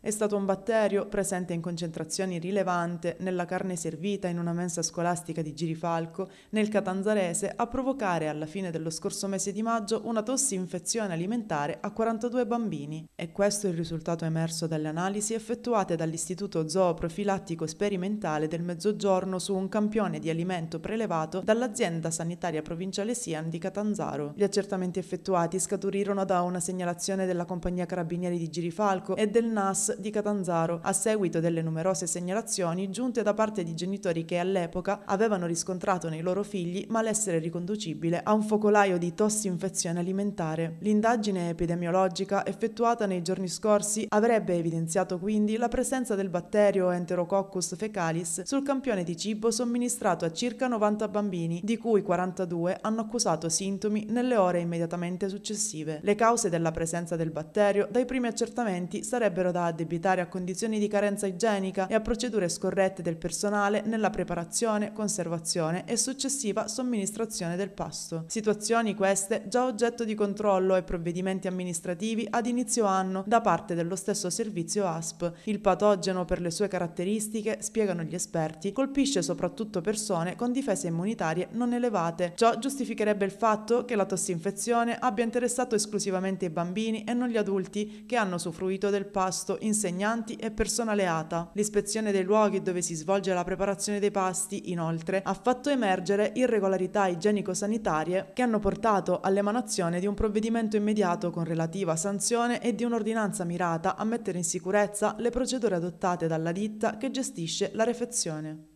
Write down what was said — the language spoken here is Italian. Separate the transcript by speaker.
Speaker 1: È stato un batterio presente in concentrazioni rilevante nella carne servita in una mensa scolastica di Girifalco, nel Catanzarese, a provocare alla fine dello scorso mese di maggio una tossinfezione alimentare a 42 bambini. E questo è il risultato emerso dalle analisi effettuate dall'Istituto Zooprofilattico Sperimentale del Mezzogiorno su un campione di alimento prelevato dall'azienda sanitaria provinciale Sian di Catanzaro. Gli accertamenti effettuati scaturirono da una segnalazione della compagnia carabinieri di Girifalco e del NAS di Catanzaro, a seguito delle numerose segnalazioni giunte da parte di genitori che all'epoca avevano riscontrato nei loro figli malessere riconducibile a un focolaio di tossinfezione alimentare. L'indagine epidemiologica effettuata nei giorni scorsi avrebbe evidenziato quindi la presenza del batterio Enterococcus fecalis sul campione di cibo somministrato a circa 90 bambini, di cui 42 hanno accusato sintomi nelle ore immediatamente successive. Le cause della presenza del batterio dai primi accertamenti sarebbero da addebitare a condizioni di carenza igienica e a procedure scorrette del personale nella preparazione, conservazione e successiva somministrazione del pasto. Situazioni queste già oggetto di controllo e provvedimenti amministrativi ad inizio anno da parte dello stesso servizio ASP. Il patogeno per le sue caratteristiche, spiegano gli esperti, colpisce soprattutto persone con difese immunitarie non elevate. Ciò giustificherebbe il fatto che la tossinfezione abbia interessato esclusivamente i bambini e non gli adulti che hanno usufruito del pasto insegnanti e personale ATA. L'ispezione dei luoghi dove si svolge la preparazione dei pasti, inoltre, ha fatto emergere irregolarità igienico-sanitarie che hanno portato all'emanazione di un provvedimento immediato con relativa sanzione e di un'ordinanza mirata a mettere in sicurezza le procedure adottate dalla ditta che gestisce la refezione.